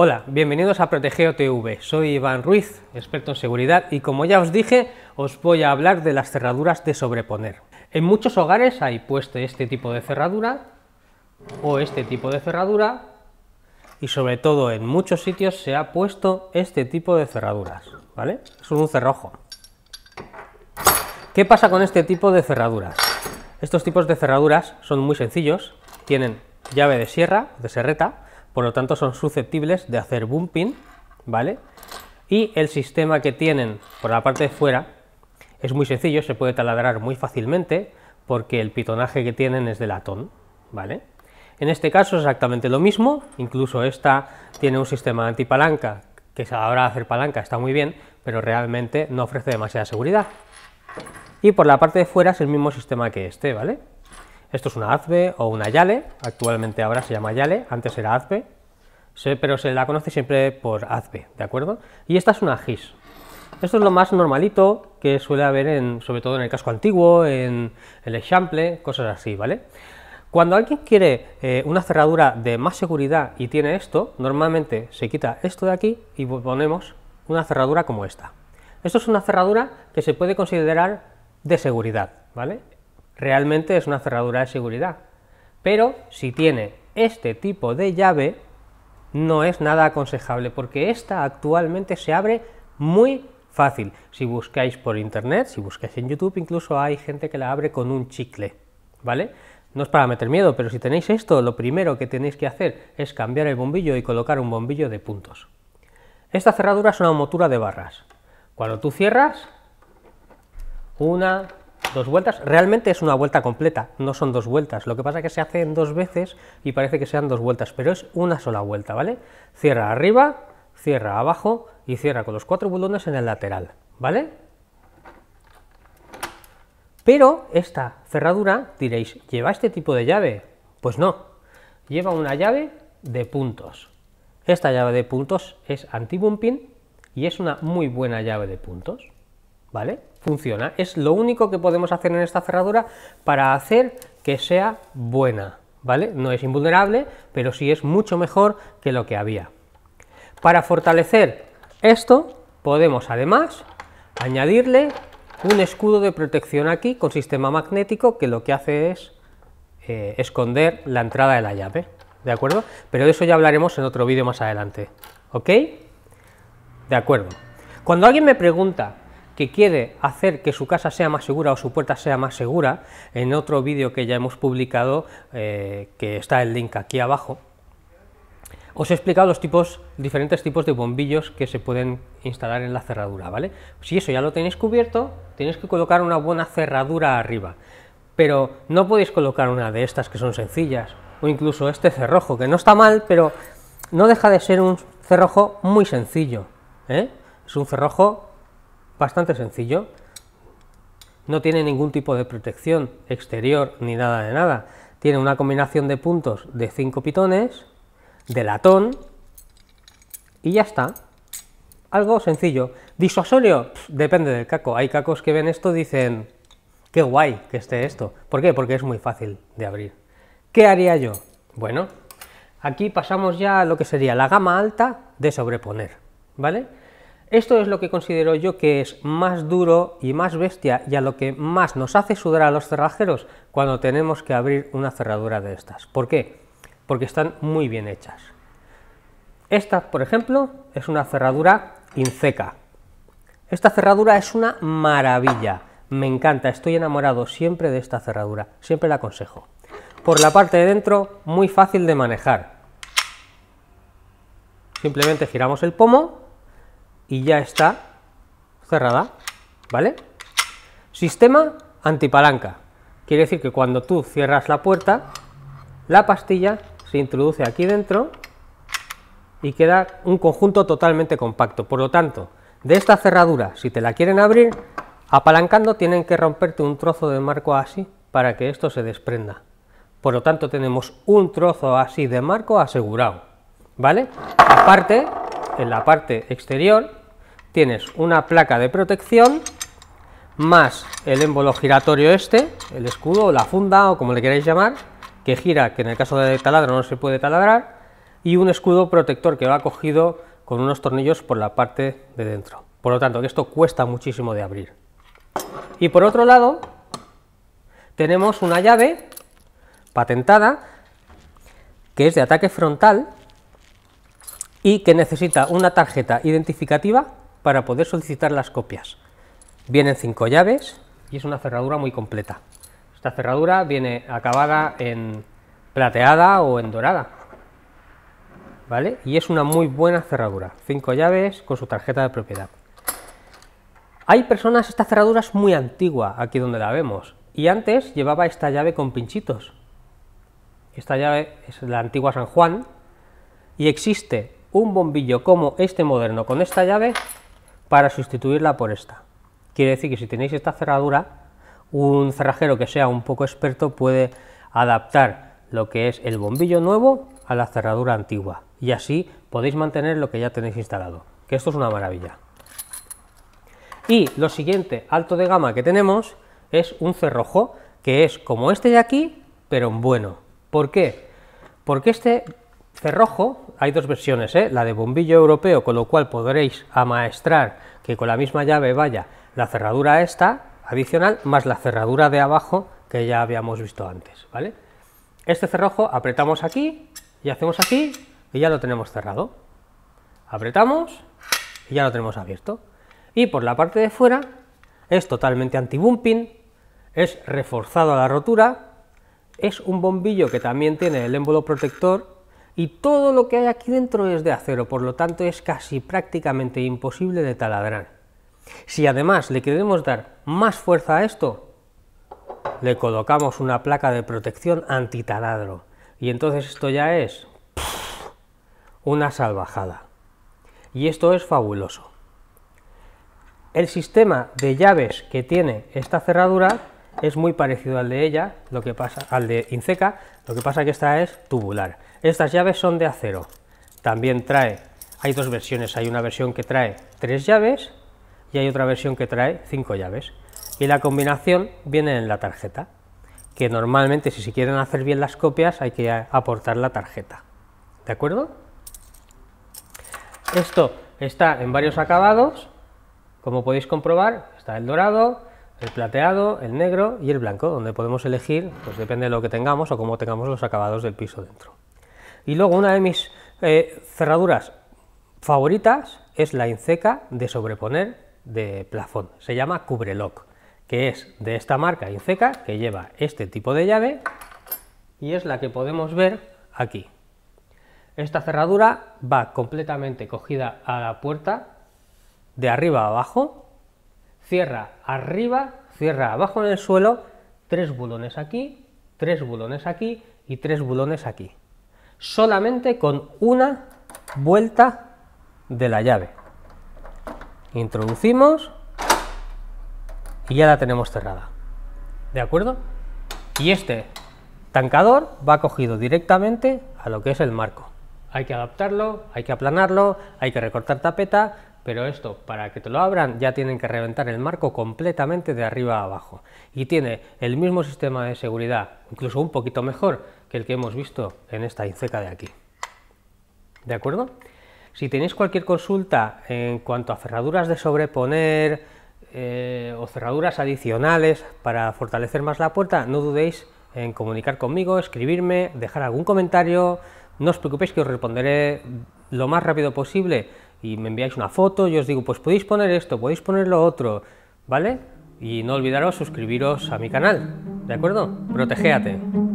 Hola, bienvenidos a Protegeo TV. Soy Iván Ruiz, experto en seguridad, y como ya os dije, os voy a hablar de las cerraduras de sobreponer. En muchos hogares hay puesto este tipo de cerradura o este tipo de cerradura y sobre todo en muchos sitios se ha puesto este tipo de cerraduras, ¿vale? Es un cerrojo. ¿Qué pasa con este tipo de cerraduras? Estos tipos de cerraduras son muy sencillos, tienen llave de sierra, de serreta, por lo tanto son susceptibles de hacer bumping, ¿vale? Y el sistema que tienen por la parte de fuera es muy sencillo, se puede taladrar muy fácilmente porque el pitonaje que tienen es de latón, ¿vale? En este caso es exactamente lo mismo, incluso esta tiene un sistema antipalanca, que a la de hacer palanca está muy bien, pero realmente no ofrece demasiada seguridad. Y por la parte de fuera es el mismo sistema que este, ¿vale? Esto es una hazbe o una YALE, actualmente ahora se llama YALE, antes era hazbe, pero se la conoce siempre por hazbe, ¿de acuerdo? Y esta es una GIS. Esto es lo más normalito que suele haber, en, sobre todo en el casco antiguo, en el example, cosas así, ¿vale? Cuando alguien quiere eh, una cerradura de más seguridad y tiene esto, normalmente se quita esto de aquí y ponemos una cerradura como esta. Esto es una cerradura que se puede considerar de seguridad, ¿vale? realmente es una cerradura de seguridad. Pero si tiene este tipo de llave, no es nada aconsejable, porque esta actualmente se abre muy fácil. Si buscáis por internet, si buscáis en YouTube, incluso hay gente que la abre con un chicle, ¿vale? No es para meter miedo, pero si tenéis esto, lo primero que tenéis que hacer es cambiar el bombillo y colocar un bombillo de puntos. Esta cerradura es una motura de barras. Cuando tú cierras, una, dos vueltas. Realmente es una vuelta completa, no son dos vueltas. Lo que pasa es que se hacen dos veces y parece que sean dos vueltas, pero es una sola vuelta, ¿vale? Cierra arriba, cierra abajo y cierra con los cuatro bulones en el lateral, ¿vale? Pero esta cerradura, diréis, ¿lleva este tipo de llave? Pues no, lleva una llave de puntos. Esta llave de puntos es anti-bumping y es una muy buena llave de puntos, ¿vale? funciona. Es lo único que podemos hacer en esta cerradura para hacer que sea buena, ¿vale? No es invulnerable, pero sí es mucho mejor que lo que había. Para fortalecer esto, podemos además añadirle un escudo de protección aquí con sistema magnético que lo que hace es eh, esconder la entrada de la llave, ¿de acuerdo? Pero de eso ya hablaremos en otro vídeo más adelante, ¿ok? De acuerdo. Cuando alguien me pregunta, que quiere hacer que su casa sea más segura o su puerta sea más segura, en otro vídeo que ya hemos publicado, eh, que está el link aquí abajo, os he explicado los tipos, diferentes tipos de bombillos que se pueden instalar en la cerradura, ¿vale? Si eso ya lo tenéis cubierto, tenéis que colocar una buena cerradura arriba, pero no podéis colocar una de estas que son sencillas, o incluso este cerrojo, que no está mal, pero no deja de ser un cerrojo muy sencillo, ¿eh? Es un cerrojo bastante sencillo. No tiene ningún tipo de protección exterior ni nada de nada. Tiene una combinación de puntos de 5 pitones, de latón, y ya está. Algo sencillo. Disuasorio, depende del caco. Hay cacos que ven esto y dicen, qué guay que esté esto. ¿Por qué? Porque es muy fácil de abrir. ¿Qué haría yo? Bueno, aquí pasamos ya a lo que sería la gama alta de sobreponer, ¿vale? Esto es lo que considero yo que es más duro y más bestia y a lo que más nos hace sudar a los cerrajeros cuando tenemos que abrir una cerradura de estas. ¿Por qué? Porque están muy bien hechas. Esta, por ejemplo, es una cerradura Inceca. Esta cerradura es una maravilla. Me encanta, estoy enamorado siempre de esta cerradura, siempre la aconsejo. Por la parte de dentro, muy fácil de manejar. Simplemente giramos el pomo y ya está cerrada, ¿vale? Sistema antipalanca. Quiere decir que cuando tú cierras la puerta, la pastilla se introduce aquí dentro y queda un conjunto totalmente compacto. Por lo tanto, de esta cerradura, si te la quieren abrir, apalancando tienen que romperte un trozo de marco así para que esto se desprenda. Por lo tanto, tenemos un trozo así de marco asegurado, ¿vale? Aparte, en la parte exterior tienes una placa de protección más el émbolo giratorio este, el escudo, la funda o como le queráis llamar, que gira, que en el caso de taladro no se puede taladrar, y un escudo protector que va cogido con unos tornillos por la parte de dentro. Por lo tanto, que esto cuesta muchísimo de abrir. Y por otro lado, tenemos una llave patentada que es de ataque frontal y que necesita una tarjeta identificativa para poder solicitar las copias. Vienen cinco llaves y es una cerradura muy completa. Esta cerradura viene acabada en plateada o en dorada. ¿Vale? Y es una muy buena cerradura. Cinco llaves con su tarjeta de propiedad. Hay personas, esta cerradura es muy antigua, aquí donde la vemos. Y antes llevaba esta llave con pinchitos. Esta llave es la antigua San Juan. Y existe un bombillo como este moderno con esta llave para sustituirla por esta. Quiere decir que si tenéis esta cerradura, un cerrajero que sea un poco experto puede adaptar lo que es el bombillo nuevo a la cerradura antigua y así podéis mantener lo que ya tenéis instalado, que esto es una maravilla. Y lo siguiente alto de gama que tenemos es un cerrojo que es como este de aquí, pero bueno. ¿Por qué? Porque este cerrojo hay dos versiones, ¿eh? la de bombillo europeo, con lo cual podréis amaestrar que con la misma llave vaya la cerradura esta adicional más la cerradura de abajo que ya habíamos visto antes, ¿vale? Este cerrojo apretamos aquí y hacemos aquí y ya lo tenemos cerrado. Apretamos y ya lo tenemos abierto. Y por la parte de fuera es totalmente anti-bumping, es reforzado a la rotura, es un bombillo que también tiene el émbolo protector y todo lo que hay aquí dentro es de acero, por lo tanto es casi prácticamente imposible de taladrar. Si además le queremos dar más fuerza a esto, le colocamos una placa de protección antitaladro y entonces esto ya es una salvajada. Y esto es fabuloso. El sistema de llaves que tiene esta cerradura es muy parecido al de ella, lo que pasa, al de Inceca, lo que pasa que esta es tubular. Estas llaves son de acero. También trae, hay dos versiones, hay una versión que trae tres llaves y hay otra versión que trae cinco llaves. Y la combinación viene en la tarjeta, que normalmente si se quieren hacer bien las copias hay que aportar la tarjeta. ¿De acuerdo? Esto está en varios acabados, como podéis comprobar, está el dorado, el plateado, el negro y el blanco, donde podemos elegir, pues depende de lo que tengamos o cómo tengamos los acabados del piso dentro. Y luego una de mis eh, cerraduras favoritas es la inseca de sobreponer de plafón, se llama Cubrelock, que es de esta marca Inseca, que lleva este tipo de llave y es la que podemos ver aquí. Esta cerradura va completamente cogida a la puerta de arriba a abajo Cierra arriba, cierra abajo en el suelo, tres bulones aquí, tres bulones aquí y tres bulones aquí. Solamente con una vuelta de la llave. Introducimos y ya la tenemos cerrada. ¿De acuerdo? Y este tancador va cogido directamente a lo que es el marco. Hay que adaptarlo, hay que aplanarlo, hay que recortar tapeta, pero esto, para que te lo abran, ya tienen que reventar el marco completamente de arriba a abajo. Y tiene el mismo sistema de seguridad, incluso un poquito mejor, que el que hemos visto en esta inceca de aquí. ¿De acuerdo? Si tenéis cualquier consulta en cuanto a cerraduras de sobreponer eh, o cerraduras adicionales para fortalecer más la puerta, no dudéis en comunicar conmigo, escribirme, dejar algún comentario. No os preocupéis que os responderé lo más rápido posible y me enviáis una foto y os digo, pues podéis poner esto, podéis poner lo otro, ¿vale? Y no olvidaros suscribiros a mi canal, ¿de acuerdo? Protegéate.